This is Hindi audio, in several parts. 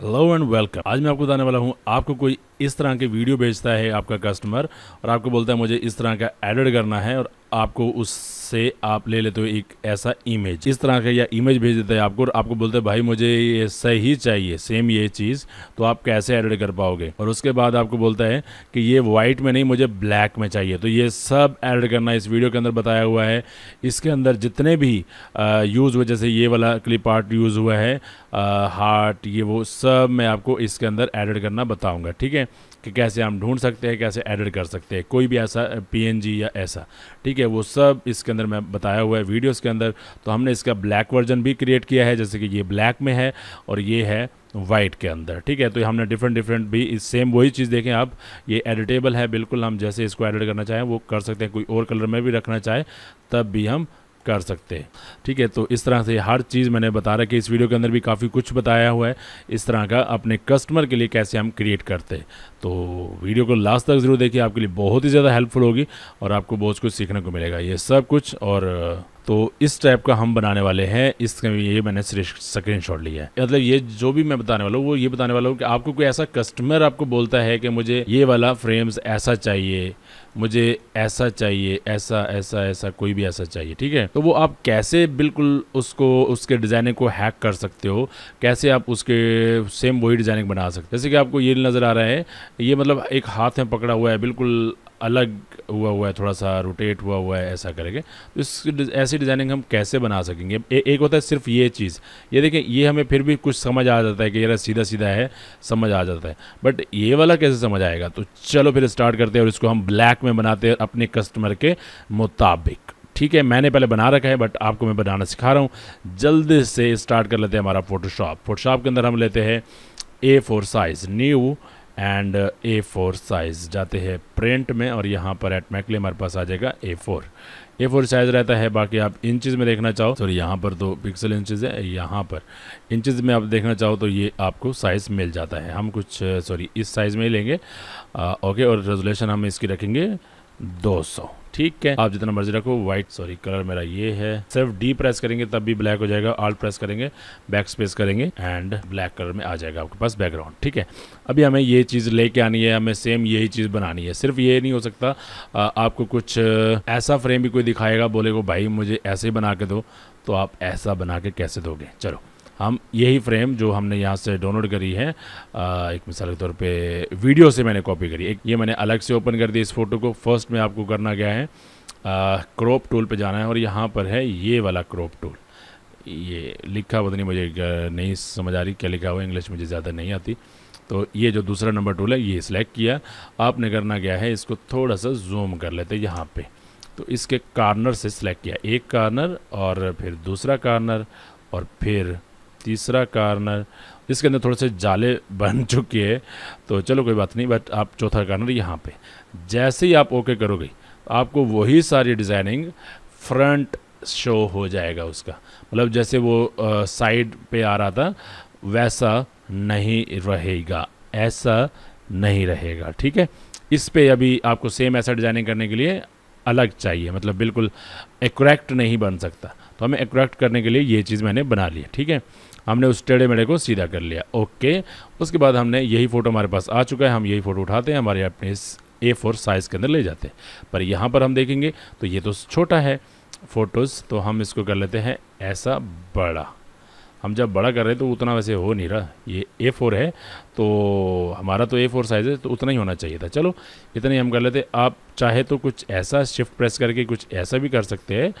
हेलो एंड वेलकम आज मैं आपको बताने वाला हूँ आपको कोई इस तरह के वीडियो भेजता है आपका कस्टमर और आपको बोलता है मुझे इस तरह का एडिट करना है और आपको उससे आप ले लेते हो एक ऐसा इमेज इस तरह का या इमेज भेज देता है आपको और आपको बोलते हैं भाई मुझे ये सही चाहिए सेम ये चीज़ तो आप कैसे एडिट कर पाओगे और उसके बाद आपको बोलता है कि ये वाइट में नहीं मुझे ब्लैक में चाहिए तो ये सब एडिट करना इस वीडियो के अंदर बताया हुआ है इसके अंदर जितने भी यूज़ हुए जैसे ये वाला क्लिप आर्ट यूज़ हुआ है हार्ट ये वो सब मैं आपको इसके अंदर एडिट करना बताऊँगा ठीक है कि कैसे हम ढूंढ सकते हैं कैसे एडिट कर सकते हैं कोई भी ऐसा पी या ऐसा ठीक है वो सब इसके अंदर मैं बताया हुआ है वीडियोस के अंदर तो हमने इसका ब्लैक वर्जन भी क्रिएट किया है जैसे कि ये ब्लैक में है और ये है वाइट के अंदर ठीक है तो हमने डिफरेंट डिफरेंट भी इस सेम वही चीज़ देखें आप ये एडिटेबल है बिल्कुल हम जैसे इसको एडिट करना चाहें वो कर सकते हैं कोई और कलर में भी रखना चाहें तब भी हम कर सकते हैं ठीक है तो इस तरह से हर चीज़ मैंने बता रहा कि इस वीडियो के अंदर भी काफ़ी कुछ बताया हुआ है इस तरह का अपने कस्टमर के लिए कैसे हम क्रिएट करते हैं तो वीडियो को लास्ट तक ज़रूर देखिए आपके लिए बहुत ही ज़्यादा हेल्पफुल होगी और आपको बहुत कुछ सीखने को मिलेगा ये सब कुछ और तो इस टाइप का हम बनाने वाले हैं इसका ये मैंने स्क्रीन शॉट लिया है मतलब ये जो भी मैं बताने वाला हूँ वो ये बताने वाला हूँ कि आपको कोई ऐसा कस्टमर आपको बोलता है कि मुझे ये वाला फ्रेम्स ऐसा चाहिए मुझे ऐसा चाहिए ऐसा ऐसा ऐसा कोई भी ऐसा चाहिए ठीक है तो वो आप कैसे बिल्कुल उसको उसके डिज़ाइनिंग को हैक कर सकते हो कैसे आप उसके सेम वही डिज़ाइनिंग बना सकते हो जैसे कि आपको ये नज़र आ रहा है ये मतलब एक हाथ में पकड़ा हुआ है बिल्कुल अलग हुआ हुआ है थोड़ा सा रोटेट हुआ हुआ है ऐसा करके तो इस ऐसी डिज़ाइनिंग हम कैसे बना सकेंगे ए, एक होता है सिर्फ ये चीज़ ये देखें ये हमें फिर भी कुछ समझ आ जाता है कि यार सीधा सीधा है समझ आ जाता है बट ये वाला कैसे समझ आएगा तो चलो फिर स्टार्ट करते हैं और इसको हम ब्लैक में बनाते हैं अपने कस्टमर के मुताबिक ठीक है मैंने पहले बना रखा है बट आपको मैं बनाना सिखा रहा हूँ जल्दी से स्टार्ट कर लेते हैं हमारा फोटोशॉप फोटोशॉप के अंदर हम लेते हैं A four size new and A four size जाते हैं प्रिंट में और यहाँ पर एट मैकले हमारे पास आ जाएगा A four A four size रहता है बाकी आप इंचज़ में देखना चाहो सॉरी यहाँ पर तो पिक्सल इंचज़ है यहाँ पर इंचज़ में आप देखना चाहो तो ये आपको साइज़ मिल जाता है हम कुछ सॉरी इस साइज़ में ही लेंगे आ, uh, ओके और रेजोलेशन हम इसकी रखेंगे 200 ठीक है आप जितना मर्जी रखो व्हाइट सॉरी कलर मेरा ये है सिर्फ डी प्रेस करेंगे तब भी ब्लैक हो जाएगा आल्ट प्रेस करेंगे बैक स्पेस करेंगे एंड ब्लैक कलर में आ जाएगा आपके पास बैकग्राउंड ठीक है अभी हमें ये चीज़ लेके आनी है हमें सेम यही चीज़ बनानी है सिर्फ ये नहीं हो सकता आ, आपको कुछ ऐसा फ्रेम भी कोई दिखाएगा बोलेगा भाई मुझे ऐसे ही बना के दो तो आप ऐसा बना के कैसे दोगे चलो हम यही फ्रेम जो हमने यहाँ से डाउनलोड करी है आ, एक मिसाल के तौर पे वीडियो से मैंने कॉपी करी एक ये मैंने अलग से ओपन कर दी इस फोटो को फर्स्ट में आपको करना गया है क्रॉप टूल पे जाना है और यहाँ पर है ये वाला क्रॉप टूल ये लिखा पता तो नहीं मुझे नहीं समझ आ रही क्या लिखा हुआ इंग्लिश मुझे ज़्यादा नहीं आती तो ये जो दूसरा नंबर टूल है ये सिलेक्ट किया आपने करना गया है इसको थोड़ा सा जूम कर लेते हैं यहाँ पर तो इसके कार्नर से सिलेक्ट किया एक कार्नर और फिर दूसरा कार्नर और फिर तीसरा कार्नर इसके अंदर थोड़े से जाले बन चुके हैं तो चलो कोई बात नहीं बट आप चौथा कार्नर यहाँ पे जैसे ही आप ओके करोगे आपको वही सारी डिज़ाइनिंग फ्रंट शो हो जाएगा उसका मतलब जैसे वो साइड पे आ रहा था वैसा नहीं रहेगा ऐसा नहीं रहेगा ठीक है इस पे अभी आपको सेम ऐसा डिज़ाइनिंग करने के लिए अलग चाहिए मतलब बिल्कुल एक्रेक्ट नहीं बन सकता तो हमें एक्रेक्ट करने के लिए ये चीज़ मैंने बना ली है ठीक है हमने उस टेढ़े मेढ़े को सीधा कर लिया ओके उसके बाद हमने यही फ़ोटो हमारे पास आ चुका है हम यही फ़ोटो उठाते हैं हमारे अपने ए फोर साइज़ के अंदर ले जाते हैं पर यहाँ पर हम देखेंगे तो ये तो छोटा है फ़ोटोज़ तो हम इसको कर लेते हैं ऐसा बड़ा हम जब बड़ा कर रहे तो उतना वैसे हो नहीं रहा ये ए फोर है तो हमारा तो ए फोर साइज़ है तो उतना ही होना चाहिए था चलो इतना ही हम कर लेते आप चाहे तो कुछ ऐसा शिफ्ट प्रेस करके कुछ ऐसा भी कर सकते हैं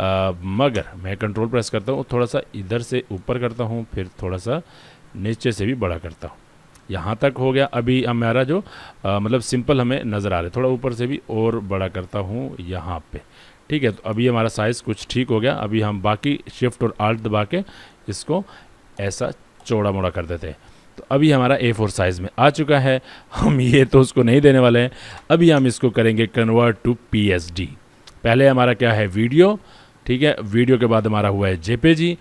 आ, मगर मैं कंट्रोल प्रेस करता हूँ थोड़ा सा इधर से ऊपर करता हूँ फिर थोड़ा सा नीचे से भी बड़ा करता हूँ यहाँ तक हो गया अभी हमारा जो आ, मतलब सिंपल हमें नज़र आ रहा है थोड़ा ऊपर से भी और बड़ा करता हूँ यहाँ पे ठीक है तो अभी हमारा साइज़ कुछ ठीक हो गया अभी हम बाकी शिफ्ट और आल्ट दबा के इसको ऐसा चौड़ा मोड़ा कर देते हैं तो अभी हमारा ए फोर साइज़ में आ चुका है हम ये तो उसको नहीं देने वाले हैं अभी हम इसको करेंगे कन्वर्ट टू पी पहले हमारा क्या है वीडियो ठीक है वीडियो के बाद हमारा हुआ है जेपेजी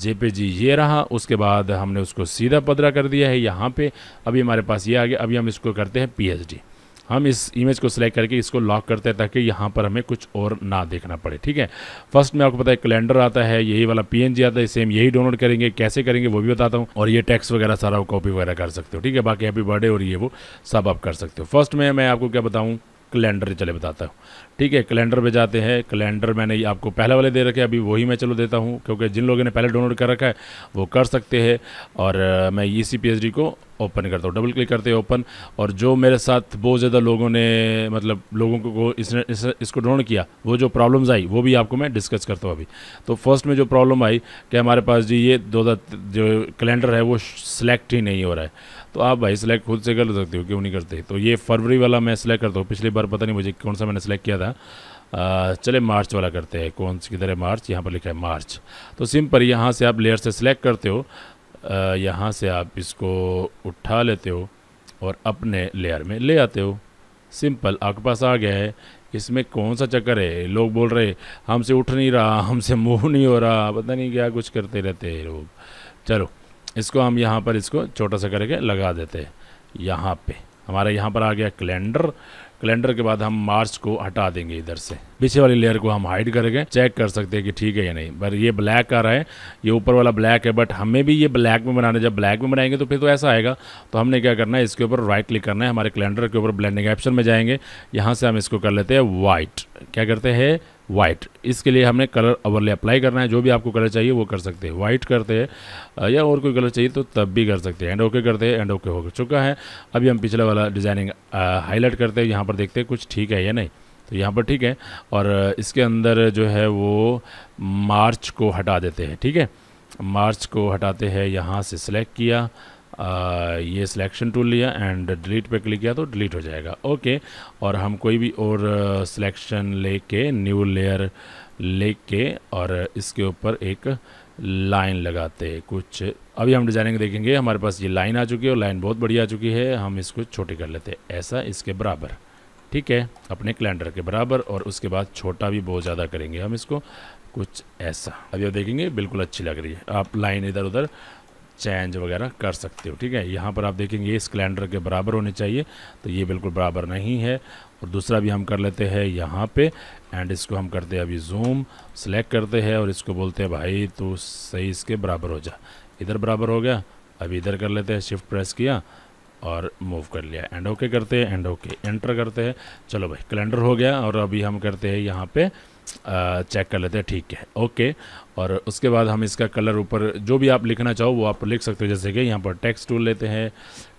जेपेजी ये रहा उसके बाद हमने उसको सीधा पदरा कर दिया है यहाँ पे अभी हमारे पास ये आ गया अभी हम इसको करते हैं पीएचडी हम इस इमेज को सिलेक्ट करके इसको लॉक करते हैं ताकि यहाँ पर हमें कुछ और ना देखना पड़े ठीक है फर्स्ट में आपको पता है कैलेंडर आता है यही वाला पीएनजी आता है सेम यही डाउनलोड करेंगे कैसे करेंगे वो भी बताता हूँ और ये टैक्स वगैरह सारा कॉपी वगैरह कर सकते हो ठीक है बाकी हैप्पी बर्थडे और ये वो सब आप कर सकते हो फर्स्ट में मैं आपको क्या बताऊँ कैलेंडर चले बताता हूँ ठीक है कैलेंडर पे जाते हैं कैलेंडर मैंने आपको पहले वाले दे रखे अभी वही मैं चलो देता हूँ क्योंकि जिन लोगों ने पहले डाउनलोड कर रखा है वो कर सकते हैं और मैं ई सी को ओपन करता हूँ डबल क्लिक करते हैं ओपन और जो मेरे साथ बहुत ज़्यादा लोगों ने मतलब लोगों को इसने इस, इसको डाउनलोड किया वो जो प्रॉब्लम्स आई वो भी आपको मैं डिस्कस करता हूँ अभी तो फर्स्ट में जो प्रॉब्लम आई कि हमारे पास जी ये दो जो कैलेंडर है वो सिलेक्ट ही नहीं हो रहा है तो आप भाई सिलेक्ट खुद से कर सकते हो क्यों नहीं करते तो ये फरवरी वाला मैं सिलेक्ट करता हूँ पिछली बार पता नहीं मुझे कौन सा मैंने सिलेक्ट किया था चले मार्च वाला करते हैं कौन किधर है मार्च यहाँ पर लिखा है मार्च तो सिंपल यहाँ से आप लेयर से सिलेक्ट करते हो यहाँ से आप इसको उठा लेते हो और अपने लेयर में ले आते हो सिंपल आपके पास आ गया है इसमें कौन सा चक्कर है लोग बोल रहे हमसे उठ नहीं रहा हमसे मुँह नहीं हो रहा पता नहीं क्या कुछ करते रहते हैं लोग चलो इसको हम यहाँ पर इसको छोटा सा करके लगा देते हैं यहाँ पे हमारे यहाँ पर आ गया कैलेंडर कैलेंडर के बाद हम मार्च को हटा देंगे इधर से पीछे वाली लेयर को हम हाइड करके चेक कर सकते हैं कि ठीक है या नहीं पर ये ब्लैक आ रहा है ये ऊपर वाला ब्लैक है बट हमें भी ये ब्लैक में बनाना जब ब्लैक में बनाएंगे तो फिर तो ऐसा आएगा तो हमने क्या करना है इसके ऊपर राइट क्लिक करना है हमारे कैलेंडर के ऊपर ब्लैंडिंग ऑप्शन में जाएंगे यहाँ से हम इसको कर लेते हैं वाइट क्या करते हैं वाइट इसके लिए हमने कलर ओवरले अप्लाई करना है जो भी आपको कलर चाहिए वो कर सकते हैं वाइट करते हैं या और कोई कलर चाहिए तो तब भी कर सकते हैं एंड ओके करते हैं एंड ओके हो चुका है अभी हम पिछले वाला डिज़ाइनिंग हाईलाइट करते हैं यहाँ पर देखते हैं कुछ ठीक है या नहीं तो यहाँ पर ठीक है और इसके अंदर जो है वो मार्च को हटा देते हैं ठीक है मार्च को हटाते हैं यहाँ से सिलेक्ट किया आ, ये सिलेक्शन टूल लिया एंड डिलीट पे क्लिक किया तो डिलीट हो जाएगा ओके और हम कोई भी और सिलेक्शन लेके न्यू लेयर लेके और इसके ऊपर एक लाइन लगाते हैं कुछ अभी हम डिजाइनिंग देखेंगे हमारे पास ये लाइन आ चुकी है और लाइन बहुत बढ़िया आ चुकी है हम इसको छोटी कर लेते हैं ऐसा इसके बराबर ठीक है अपने कैलेंडर के बराबर और उसके बाद छोटा भी बहुत ज़्यादा करेंगे हम इसको कुछ ऐसा अभी आप देखेंगे बिल्कुल अच्छी लग रही है आप लाइन इधर उधर चेंज वगैरह कर सकते हो ठीक है यहाँ पर आप देखेंगे इस कैलेंडर के बराबर होने चाहिए तो ये बिल्कुल बराबर नहीं है और दूसरा भी हम कर लेते हैं यहाँ पे एंड इसको हम करते हैं अभी जूम सेलेक्ट करते हैं और इसको बोलते हैं भाई तो सही इसके बराबर हो जा इधर बराबर हो गया अभी इधर कर लेते हैं शिफ्ट प्रेस किया और मूव कर लिया एंड ओके करते हैं एंड ओके एंटर करते हैं चलो भाई कैलेंडर हो गया और अभी हम करते हैं यहाँ पे चेक कर लेते हैं ठीक है ओके और उसके बाद हम इसका कलर ऊपर जो भी आप लिखना चाहो वो आप लिख सकते हो जैसे कि यहाँ पर टेक्स्ट टूल लेते हैं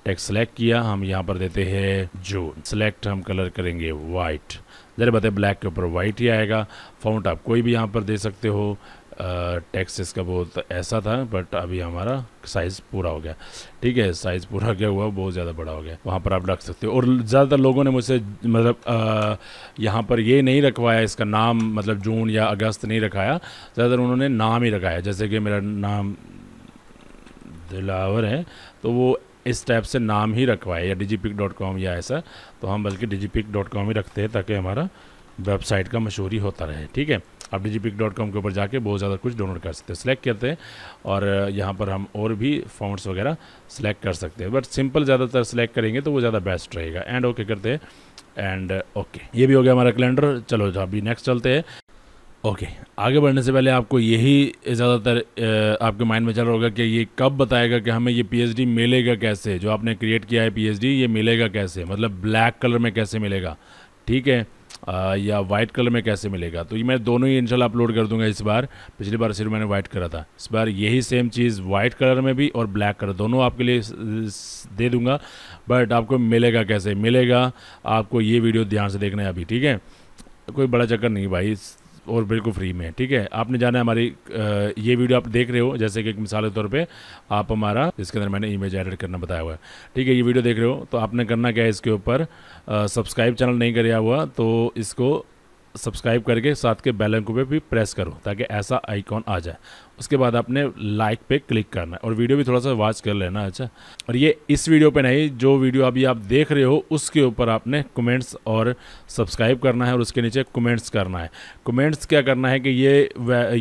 टेक्स्ट सेलेक्ट किया हम यहाँ पर देते हैं जो सेलेक्ट हम कलर करेंगे वाइट ज़रा बताए ब्लैक के ऊपर वाइट ही आएगा फाउंट आप कोई भी यहाँ पर दे सकते हो टैक्स इसका बहुत ऐसा था बट अभी हमारा साइज़ पूरा हो गया ठीक है साइज़ पूरा क्या हुआ बहुत ज़्यादा बड़ा हो गया वहाँ पर आप रख सकते हो और ज़्यादातर लोगों ने मुझसे मतलब यहाँ पर ये नहीं रखवाया इसका नाम मतलब जून या अगस्त नहीं रखाया ज़्यादातर उन्होंने नाम ही रखाया जैसे कि मेरा नाम दिलावर है तो वो इस टाइप से नाम ही रखवाए या डिजीपिक डॉट कॉम या ऐसा तो हम बल्कि डिजीपिक डॉट कॉम ही रखते हैं ताकि हमारा वेबसाइट का मशहूरी होता रहे ठीक है आप डी के ऊपर जाके बहुत ज़्यादा कुछ डाउनलोड कर सकते हैं सेलेक्ट करते हैं और यहाँ पर हम और भी फॉन्ट्स वगैरह सेलेक्ट कर सकते हैं बट सिंपल ज़्यादातर सेलेक्ट करेंगे तो वो ज़्यादा बेस्ट रहेगा एंड ओके करते हैं एंड ओके ये भी हो गया हमारा कैलेंडर चलो तो अभी नेक्स्ट चलते हैं ओके okay. आगे बढ़ने से पहले आपको यही ज़्यादातर आपके माइंड में चल रहा होगा कि ये कब बताएगा कि हमें ये पीएचडी मिलेगा कैसे जो आपने क्रिएट किया है पीएचडी ये मिलेगा कैसे मतलब ब्लैक कलर में कैसे मिलेगा ठीक है आ, या वाइट कलर में कैसे मिलेगा तो ये मैं दोनों ही इंशाल्लाह अपलोड कर दूंगा इस बार पिछली बार सिर्फ मैंने वाइट करा था इस बार यही सेम चीज़ वाइट कलर में भी और ब्लैक कलर दोनों आपके लिए दे दूंगा बट आपको मिलेगा कैसे मिलेगा आपको ये वीडियो ध्यान से देखना है अभी ठीक है कोई बड़ा चक्कर नहीं भाई और बिल्कुल फ्री में ठीक है आपने जाना है हमारी ये वीडियो आप देख रहे हो जैसे कि मिसाल के तौर पे आप हमारा इसके अंदर मैंने इमेज एडिट करना बताया हुआ है ठीक है ये वीडियो देख रहे हो तो आपने करना क्या है इसके ऊपर सब्सक्राइब चैनल नहीं कराया हुआ तो इसको सब्सक्राइब करके साथ के बैलन को भी प्रेस करो ताकि ऐसा आइकॉन आ जाए उसके बाद आपने लाइक पे क्लिक करना है और वीडियो भी थोड़ा सा वॉच कर लेना अच्छा और ये इस वीडियो पे नहीं जो वीडियो अभी आप देख रहे हो उसके ऊपर आपने कमेंट्स और सब्सक्राइब करना है और उसके नीचे कमेंट्स करना है कमेंट्स क्या करना है कि ये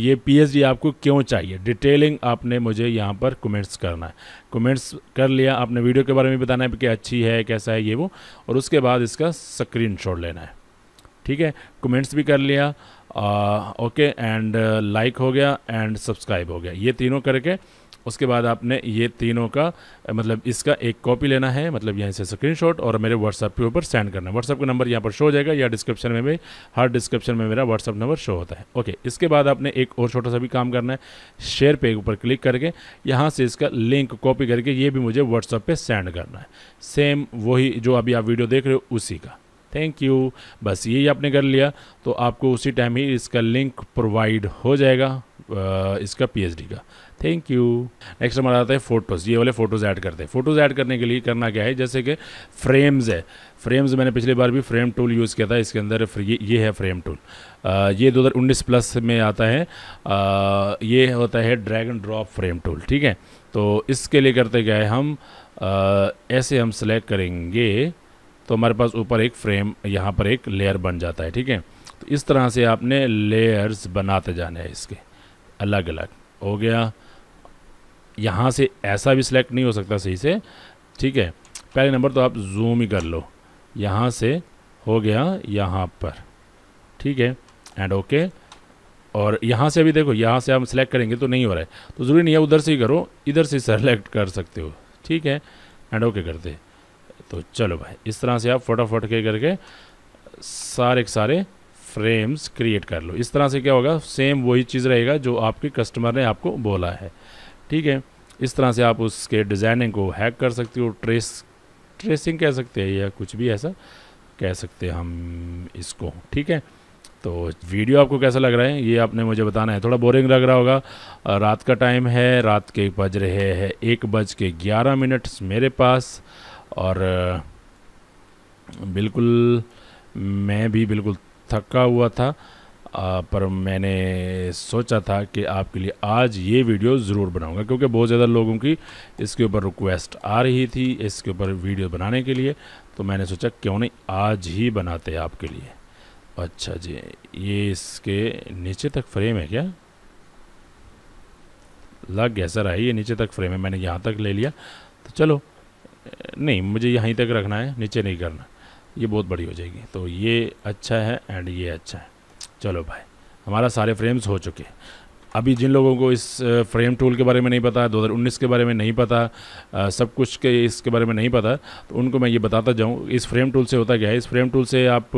ये पीएचडी आपको क्यों चाहिए डिटेलिंग आपने मुझे यहाँ पर कमेंट्स करना है कमेंट्स कर लिया आपने वीडियो के बारे में बताना है कि अच्छी है कैसा है ये वो और उसके बाद इसका स्क्रीन लेना है ठीक है कमेंट्स भी कर लिया ओके एंड लाइक हो गया एंड सब्सक्राइब हो गया ये तीनों करके उसके बाद आपने ये तीनों का मतलब इसका एक कॉपी लेना है मतलब यहाँ से स्क्रीनशॉट और मेरे व्हाट्सअप के ऊपर सेंड करना है व्हाट्सअप का नंबर यहाँ पर शो हो जाएगा या डिस्क्रिप्शन में भी हर डिस्क्रिप्शन में मेरा व्हाट्सअप नंबर शो होता है ओके इसके बाद आपने एक और छोटा सा भी काम करना है शेयर पे ऊपर क्लिक करके यहाँ से इसका लिंक कॉपी करके ये भी मुझे व्हाट्सअप पर सेंड करना है सेम वही जो अभी आप वीडियो देख रहे हो उसी का थैंक यू बस यही आपने कर लिया तो आपको उसी टाइम ही इसका लिंक प्रोवाइड हो जाएगा इसका पीएचडी का थैंक यू नेक्स्ट हमारा आता है फ़ोटोज़ ये वाले फ़ोटोज़ ऐड करते हैं फ़ोटोज़ ऐड करने के लिए करना क्या है जैसे कि फ्रेम्स है फ्रेम्स मैंने पिछली बार भी फ्रेम टूल यूज़ किया था इसके अंदर ये ये है फ्रेम टूल दो ये 2019 प्लस में आता है आ, ये होता है ड्रैगन ड्रॉप फ्रेम टूल ठीक है तो इसके लिए करते क्या है हम आ, ऐसे हम सेलेक्ट करेंगे तो हमारे पास ऊपर एक फ्रेम यहाँ पर एक लेयर बन जाता है ठीक है तो इस तरह से आपने लेयर्स बनाते जाने हैं इसके अलग अलग हो गया यहाँ से ऐसा भी सिलेक्ट नहीं हो सकता सही से ठीक है पहले नंबर तो आप जूम ही कर लो यहाँ से हो गया यहाँ पर ठीक है एंड ओके okay. और यहाँ से अभी देखो यहाँ से आप सिलेक्ट करेंगे तो नहीं हो रहा है तो ज़रूरी नहीं है उधर से ही करो इधर से सेलेक्ट कर सकते हो ठीक है एंड ओके okay करते हैं तो चलो भाई इस तरह से आप फटाफट के करके सारे के सारे फ्रेम्स क्रिएट कर लो इस तरह से क्या होगा सेम वही चीज़ रहेगा जो आपके कस्टमर ने आपको बोला है ठीक है इस तरह से आप उसके डिज़ाइनिंग को हैक कर सकते हो ट्रेस ट्रेसिंग कह सकते हैं या कुछ भी ऐसा कह सकते हैं हम इसको ठीक है तो वीडियो आपको कैसा लग रहा है ये आपने मुझे बताना है थोड़ा बोरिंग लग रहा होगा रात का टाइम है रात के बज रहे हैं एक बज के ग्यारह मिनट्स मेरे पास और बिल्कुल मैं भी बिल्कुल थका हुआ था पर मैंने सोचा था कि आपके लिए आज ये वीडियो ज़रूर बनाऊंगा क्योंकि बहुत ज़्यादा लोगों की इसके ऊपर रिक्वेस्ट आ रही थी इसके ऊपर वीडियो बनाने के लिए तो मैंने सोचा क्यों नहीं आज ही बनाते हैं आपके लिए अच्छा जी ये इसके नीचे तक फ्रेम है क्या लग गया सर आई ये नीचे तक फ्रेम है मैंने यहाँ तक ले लिया तो चलो नहीं मुझे यहीं तक रखना है नीचे नहीं करना ये बहुत बड़ी हो जाएगी तो ये अच्छा है एंड ये अच्छा है चलो भाई हमारा सारे फ्रेम्स हो चुके अभी जिन लोगों को इस फ्रेम टूल के बारे में नहीं पता 2019 के बारे में नहीं पता सब कुछ के इसके बारे में नहीं पता तो उनको मैं ये बताता जाऊँ इस फ्रेम टूल से होता क्या है इस फ्रेम टूल से आप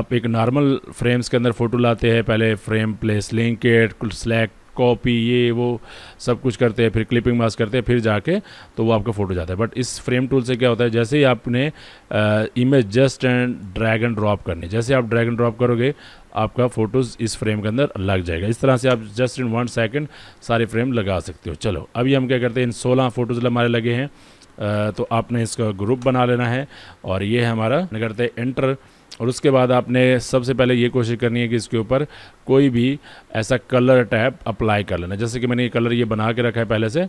आप एक नॉर्मल फ्रेम्स के अंदर फ़ोटो लाते हैं पहले फ्रेम प्लेस लिंकेट स्लैक कॉपी ये वो सब कुछ करते हैं फिर क्लिपिंग मास्क करते हैं फिर जाके तो वो आपका फ़ोटो जाता है बट इस फ्रेम टूल से क्या होता है जैसे ही आपने image just and drag and drop करनी जैसे आप ड्रैग एंड ड्रॉप करोगे आपका फ़ोटोज़ इस फ्रेम के अंदर लग जाएगा इस तरह से आप जस्ट इन वन सेकेंड सारे फ्रेम लगा सकते हो चलो अभी हम क्या करते हैं इन सोलह फ़ोटोज़ हमारे लगे हैं तो आपने इसका ग्रुप बना लेना है और ये हमारा करते हैं एंटर और उसके बाद आपने सबसे पहले ये कोशिश करनी है कि इसके ऊपर कोई भी ऐसा कलर टैप अप्लाई कर लेना जैसे कि मैंने ये कलर ये बना के रखा है पहले से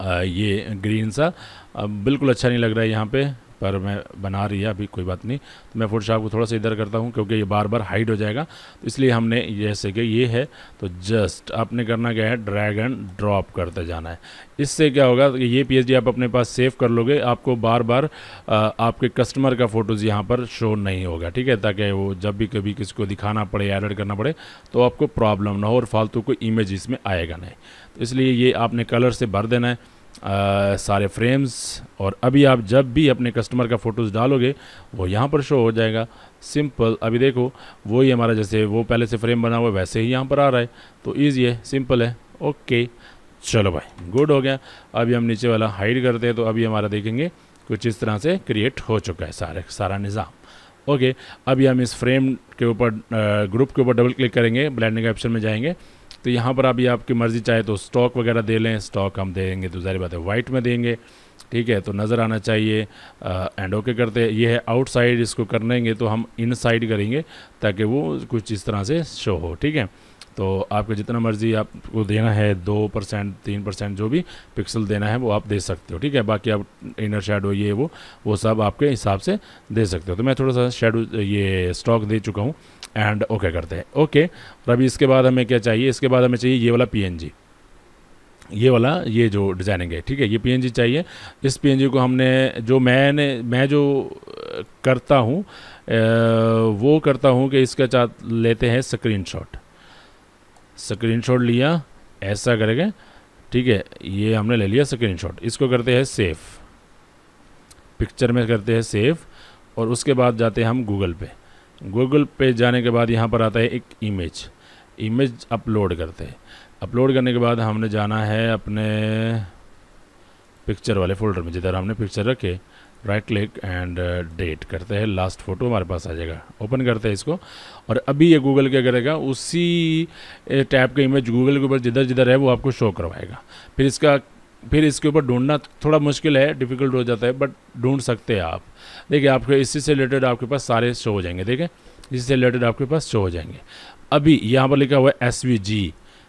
आ, ये ग्रीन सा बिल्कुल अच्छा नहीं लग रहा है यहाँ पे पर मैं बना रही है अभी कोई बात नहीं तो मैं फोटोशॉप को थोड़ा सा इधर करता हूँ क्योंकि ये बार बार हाइड हो जाएगा तो इसलिए हमने जैसे कि ये है तो जस्ट आपने करना क्या है ड्रैग एंड ड्रॉप करते जाना है इससे क्या होगा तो ये पी आप अपने पास सेव कर लोगे आपको बार बार आपके कस्टमर का फ़ोटोज़ यहाँ पर शो नहीं होगा ठीक है ताकि वो जब भी कभी किसी को दिखाना पड़े या एडिट करना पड़े तो आपको प्रॉब्लम ना हो और फालतू कोई इमेज इसमें आएगा नहीं तो इसलिए ये आपने कलर से भर देना है आ, सारे फ्रेम्स और अभी आप जब भी अपने कस्टमर का फ़ोटोज़ डालोगे वो यहाँ पर शो हो जाएगा सिंपल अभी देखो वो ही हमारा जैसे वो पहले से फ्रेम बना हुआ वैसे ही यहाँ पर आ रहा है तो ईजी है सिंपल है ओके चलो भाई गुड हो गया अभी हम नीचे वाला हाइड करते हैं तो अभी हमारा देखेंगे कुछ इस तरह से क्रिएट हो चुका है सारे सारा निज़ाम ओके अभी हम इस फ्रेम के ऊपर ग्रुप के ऊपर डबल क्लिक करेंगे ब्लैंडिंग ऑप्शन में जाएंगे तो यहाँ पर अभी आपकी मर्ज़ी चाहे तो स्टॉक वगैरह दे लें स्टॉक हम देंगे तो ज़ाहिर बात है वाइट में देंगे ठीक है तो नज़र आना चाहिए एंड ओके करते ये है आउटसाइड इसको करेंगे तो हम इनसाइड करेंगे ताकि वो कुछ इस तरह से शो हो ठीक है तो आपको जितना मर्ज़ी आपको देना है दो परसेंट तीन परसेंट जो भी पिक्सल देना है वो आप दे सकते हो ठीक है बाकी आप इनर शेडो ये वो वो सब आपके हिसाब से दे सकते हो तो मैं थोड़ा सा शेडो ये स्टॉक दे चुका हूँ एंड ओके okay करते हैं ओके okay. और अभी इसके बाद हमें क्या चाहिए इसके बाद हमें चाहिए ये वाला पी ये वाला ये जो डिज़ाइनिंग है ठीक है ये पीएनजी चाहिए इस पीएनजी को हमने जो मैंने मैं जो करता हूँ वो करता हूँ कि इसका चा लेते हैं स्क्रीनशॉट स्क्रीनशॉट लिया ऐसा करेंगे ठीक है ये हमने ले लिया स्क्रीनशॉट इसको करते हैं सेफ पिक्चर में करते हैं सेफ और उसके बाद जाते हैं हम गूगल पे गूगल पे जाने के बाद यहाँ पर आता है एक इमेज इमेज अपलोड करते हैं अपलोड करने के बाद हमने जाना है अपने पिक्चर वाले फोल्डर में जिधर हमने पिक्चर रखे राइट क्लिक एंड डेट करते हैं लास्ट फोटो हमारे पास आ जाएगा ओपन करते हैं इसको और अभी ये गूगल क्या करेगा उसी टैब का इमेज गूगल के ऊपर जिधर जिधर है वो आपको शो करवाएगा फिर इसका फिर इसके ऊपर ढूंढना थोड़ा मुश्किल है डिफ़िकल्ट हो जाता है बट ढूंढ सकते हैं आप देखिए आपके इसी से रिलेटेड आपके पास सारे शो हो जाएंगे देखें इससे रिलेटेड आपके पास शो हो जाएंगे अभी यहाँ पर लिखा हुआ है एस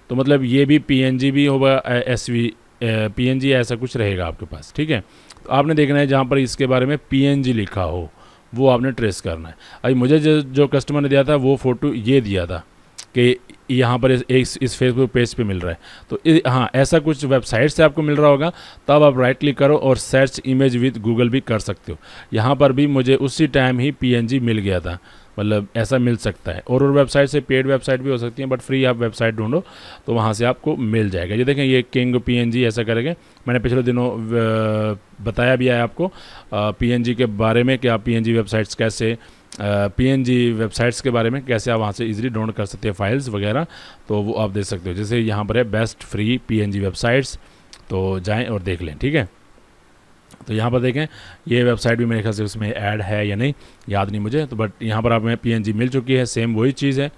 तो मतलब ये भी पी भी होगा एस वी पी ऐसा कुछ रहेगा आपके पास ठीक है तो आपने देखना है जहाँ पर इसके बारे में पी लिखा हो वो आपने ट्रेस करना है अभी मुझे जो, जो कस्टमर ने दिया था वो फ़ोटो ये दिया था कि यहाँ पर इस इस, इस फेसबुक पेज पे मिल रहा है तो हाँ ऐसा कुछ वेबसाइट से आपको मिल रहा होगा तब आप राइट क्लिक करो और सर्च इमेज विद गूगल भी कर सकते हो यहाँ पर भी मुझे उसी टाइम ही पी मिल गया था मतलब ऐसा मिल सकता है और और वेबसाइट से पेड वेबसाइट भी हो सकती हैं बट फ्री आप वेबसाइट ढूंढो तो वहाँ से आपको मिल जाएगा ये देखें ये किंग पीएनजी ऐसा करेंगे मैंने पिछले दिनों बताया भी है आपको पीएनजी के बारे में कि आप पीएनजी वेबसाइट्स कैसे पीएनजी वेबसाइट्स के बारे में कैसे आप वहाँ से इजीली डाउनलोड कर सकते हैं फाइल्स वगैरह तो वो आप देख सकते हो जैसे यहाँ पर है बेस्ट फ्री पीएनजी वेबसाइट्स तो जाएँ और देख लें ठीक है तो यहाँ पर देखें ये वेबसाइट भी मेरे ख्याल से उसमें ऐड है या नहीं याद नहीं मुझे तो बट यहाँ पर एन जी मिल चुकी है सेम वही चीज़ है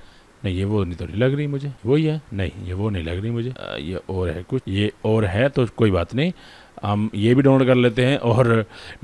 नहीं ये वो नहीं तो नहीं लग रही मुझे वही है नहीं ये वो नहीं लग रही मुझे आ, ये और है कुछ ये और है तो कोई बात नहीं हम ये भी डाउनलोड कर लेते हैं और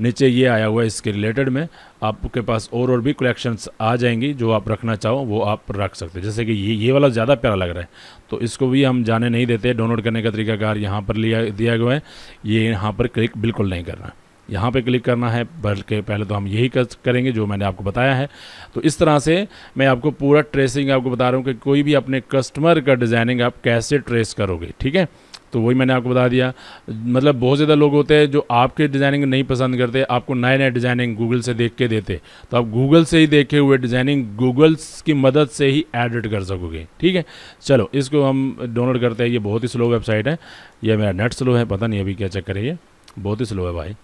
नीचे ये आया हुआ है इसके रिलेटेड में आपके पास और और भी कलेक्शंस आ जाएंगी जो आप रखना चाहो वो आप रख सकते हैं जैसे कि ये ये वाला ज़्यादा प्यारा लग रहा है तो इसको भी हम जाने नहीं देते डाउनलोड करने का तरीकाकार यहाँ पर लिया दिया गया है ये यहाँ पर क्लिक बिल्कुल नहीं करना यहाँ पे क्लिक करना है बल्कि पहले तो हम यही कर, करेंगे जो मैंने आपको बताया है तो इस तरह से मैं आपको पूरा ट्रेसिंग आपको बता रहा हूँ कि कोई भी अपने कस्टमर का डिज़ाइनिंग आप कैसे ट्रेस करोगे ठीक है तो वही मैंने आपको बता दिया मतलब बहुत ज़्यादा लोग होते हैं जो आपके डिज़ाइनिंग नहीं पसंद करते आपको नए नए डिज़ाइनिंग गूगल से देख के देते तो आप गूगल से ही देखे हुए डिज़ाइनिंग गूगल्स की मदद से ही एडिट कर सकोगे ठीक है चलो इसको हम डाउनलोड करते हैं ये बहुत ही स्लो वेबसाइट है यह मेरा नेट स्लो है पता नहीं अभी क्या चक्कर है ये बहुत ही स्लो है भाई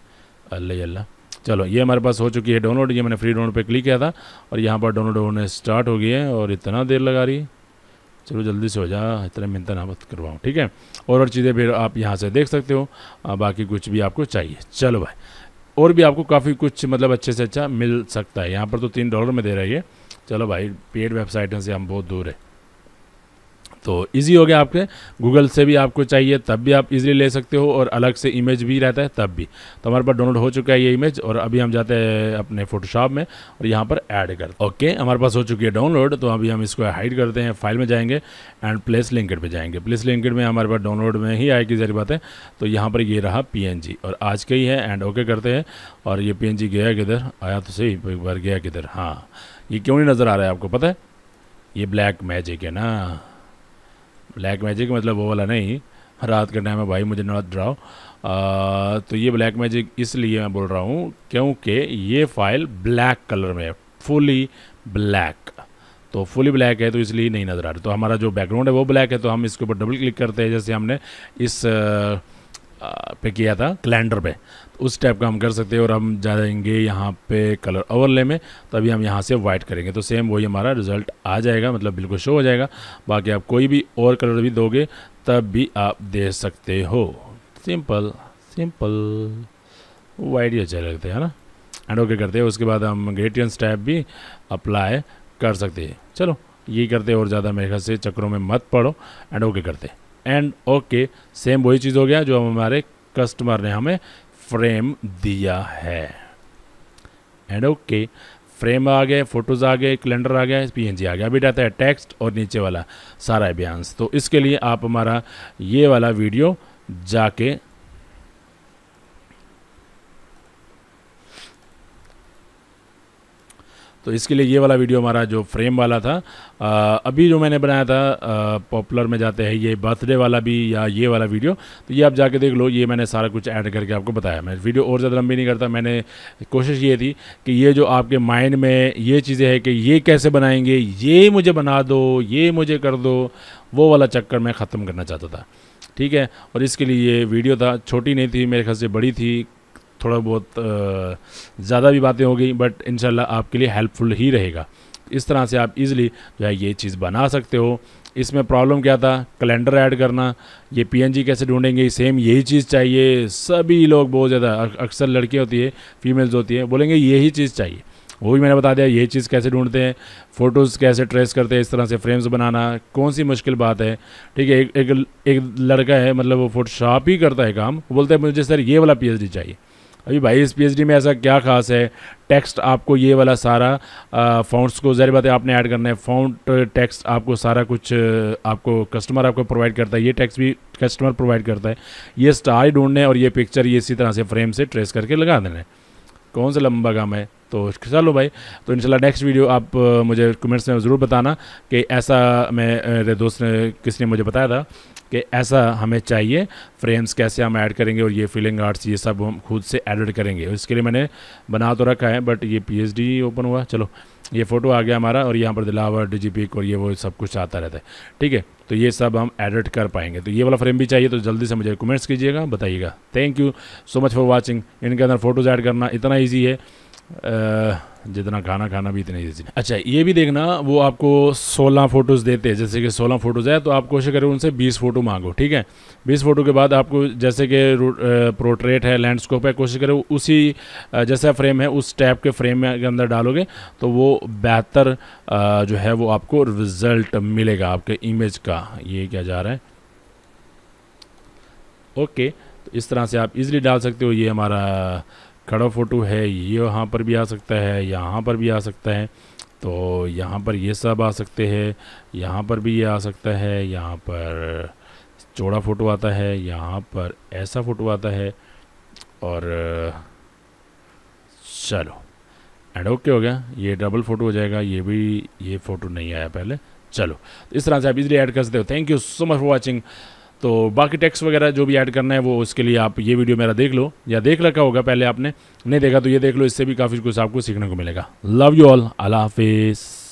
अल्लाह अल्लाह चलो ये हमारे पास हो चुकी है डाउनलोड ये मैंने फ्री डाउनलोड पे क्लिक किया था और यहाँ पर डाउनलोड होने स्टार्ट हो गई है और इतना देर लगा रही है चलो जल्दी से हो जा इतना मिनता ना मत करवाऊँ ठीक है और और चीज़ें फिर आप यहाँ से देख सकते हो बाकी कुछ भी आपको चाहिए चलो भाई और भी आपको काफ़ी कुछ मतलब अच्छे से अच्छा मिल सकता है यहाँ पर तो तीन डॉलर में दे रही है चलो भाई पेड वेबसाइट से हम बहुत दूर है तो इजी हो गया आपके गूगल से भी आपको चाहिए तब भी आप इजीली ले सकते हो और अलग से इमेज भी रहता है तब भी तो हमारे पास डाउनलोड हो चुका है ये इमेज और अभी हम जाते हैं अपने फोटोशॉप में और यहाँ पर ऐड कर ओके हमारे पास हो चुकी है डाउनलोड तो अभी हम इसको हाइड करते हैं फाइल में जाएंगे एंड प्लेस लिंकड पर जाएंगे प्लेस लिंकड में हमारे पास डाउनलोड में ही आएगी जारी बात है तो यहाँ पर ये रहा पी और आज का ही है एंड ओके करते हैं और ये पी गया किधर आया तो सही एक बार गया किधर हाँ ये क्यों नहीं नज़र आ रहा है आपको पता है ये ब्लैक मैजिक है ना ब्लैक मैजिक मतलब वो वाला नहीं रात का टाइम है भाई मुझे नॉट डराओ तो ये ब्लैक मैजिक इसलिए मैं बोल रहा हूँ क्योंकि ये फ़ाइल ब्लैक कलर में है फुली ब्लैक तो फुली ब्लैक है तो इसलिए नहीं नज़र आ रही तो हमारा जो बैकग्राउंड है वो ब्लैक है तो हम इसके ऊपर डबल क्लिक करते हैं जैसे हमने इस आ, पे किया था कैलेंडर पे उस टाइप का हम कर सकते हैं और हम जाएंगे यहाँ पे कलर ओवरले में तभी हम यहाँ से वाइट करेंगे तो सेम वही हमारा रिजल्ट आ जाएगा मतलब बिल्कुल शो हो जाएगा बाकी आप कोई भी और कलर भी दोगे तब भी आप दे सकते हो सिंपल सिंपल वाइट ही अच्छा लगता है ना एंड ओके करते हैं उसके बाद हम ग्रेटियंस टाइप भी अप्लाई कर सकते हैं चलो ये करते और ज़्यादा मेरे घर से चक्रों में मत पड़ो एंड ओके करते एंड ओके सेम वही चीज़ हो गया जो हमारे कस्टमर ने हमें फ्रेम दिया है एंड ओके okay, फ्रेम आ गए फोटोज़ आ गए कैलेंडर आ गया पी आ गया अभी डाता है टेक्स्ट और नीचे वाला सारा बयान तो इसके लिए आप हमारा ये वाला वीडियो जाके तो इसके लिए ये वाला वीडियो हमारा जो फ्रेम वाला था आ, अभी जो मैंने बनाया था पॉपुलर में जाते हैं ये बर्थडे वाला भी या ये वाला वीडियो तो ये आप जाके देख लो ये मैंने सारा कुछ ऐड करके आपको बताया मैं वीडियो और ज़्यादा लंबी नहीं करता मैंने कोशिश ये थी कि ये जो आपके माइंड में ये चीज़ें है कि ये कैसे बनाएंगे ये मुझे बना दो ये मुझे कर दो वो वाला चक्कर मैं ख़त्म करना चाहता था ठीक है और इसके लिए ये वीडियो था छोटी नहीं थी मेरे ख्याल से बड़ी थी थोड़ा बहुत ज़्यादा भी बातें हो गई बट इन आपके लिए हेल्पफुल ही रहेगा इस तरह से आप इजीली जो है ये चीज़ बना सकते हो इसमें प्रॉब्लम क्या था कैलेंडर ऐड करना ये पीएनजी कैसे ढूंढेंगे सेम यही चीज़ चाहिए सभी लोग बहुत ज़्यादा अक्सर लड़कियाँ होती है फीमेल्स होती हैं बोलेंगे यही चीज़ चाहिए वो भी मैंने बता दिया ये चीज़ कैसे ढूंढते हैं फ़ोटोज़ कैसे ट्रेस करते हैं इस तरह से फ्रेम्स बनाना कौन सी मुश्किल बात है ठीक है एक एक, एक लड़का है मतलब वो फोटोशॉप ही करता है काम बोलते हैं मुझे सर ये वाला पीएचडी चाहिए अभी भाई इस पी में ऐसा क्या खास है टेक्स्ट आपको ये वाला सारा फाउंड्स को जहरी बात है आपने ऐड करना है फाउंड टेक्स्ट आपको सारा कुछ आपको कस्टमर आपको प्रोवाइड करता है ये टेक्स्ट भी कस्टमर प्रोवाइड करता है ये स्टार ढूंढने और ये पिक्चर ये इसी तरह से फ्रेम से ट्रेस करके लगा देना है कौन सा लंबा काम है तो चलो भाई तो इंशाल्लाह नेक्स्ट वीडियो आप मुझे कमेंट्स में ज़रूर बताना कि ऐसा मैं दोस्त ने किसने मुझे बताया था कि ऐसा हमें चाहिए फ्रेम्स कैसे हम ऐड करेंगे और ये फीलिंग आर्ट्स ये सब हम खुद से एडिट करेंगे इसके लिए मैंने बना तो रखा है बट ये पी ओपन हुआ चलो ये फ़ोटो आ गया हमारा और यहाँ पर दिलावर डिजीपिक और ये वो सब कुछ आता रहता है ठीक है तो ये सब हम एडिट कर पाएंगे तो ये वाला फ्रेम भी चाहिए तो जल्दी से मुझे कमेंट्स कीजिएगा बताइएगा thank you so much for watching इनके अंदर फोटोज़ ऐड करना इतना ईजी है जितना खाना खाना भी इतना ईजी अच्छा ये भी देखना वो आपको 16 फ़ोटोज़ देते हैं जैसे कि 16 फ़ोटोज़ है तो आप कोशिश करें उनसे 20 फ़ोटो मांगो ठीक है 20 फ़ोटो के बाद आपको जैसे कि प्रोट्रेट है लैंडस्कोप है कोशिश करें उसी जैसा फ्रेम है उस टैप के फ्रेम में के अंदर डालोगे तो वो बेहतर जो है वो आपको रिज़ल्ट मिलेगा आपके इमेज का ये क्या जा रहा है ओके तो इस तरह से आप इज़िली डाल सकते हो ये हमारा खड़ा फ़ोटो है ये यहाँ पर भी आ सकता है यहाँ पर भी आ सकता है तो यहाँ पर ये सब आ सकते हैं यहाँ पर भी ये आ सकता है यहाँ पर चौड़ा फ़ोटो आता है यहाँ पर ऐसा फ़ोटो आता है और चलो एंड ओके हो गया ये डबल फ़ोटो हो जाएगा ये भी ये फ़ोटो नहीं आया पहले चलो इस तरह से आप इजली ऐड कर सकते हो thank you so much for watching तो बाकी टैक्स वगैरह जो भी ऐड करना है वो उसके लिए आप ये वीडियो मेरा देख लो या देख रखा होगा पहले आपने नहीं देखा तो ये देख लो इससे भी काफ़ी कुछ आपको सीखने को मिलेगा लव यू ऑल अला हाफिज़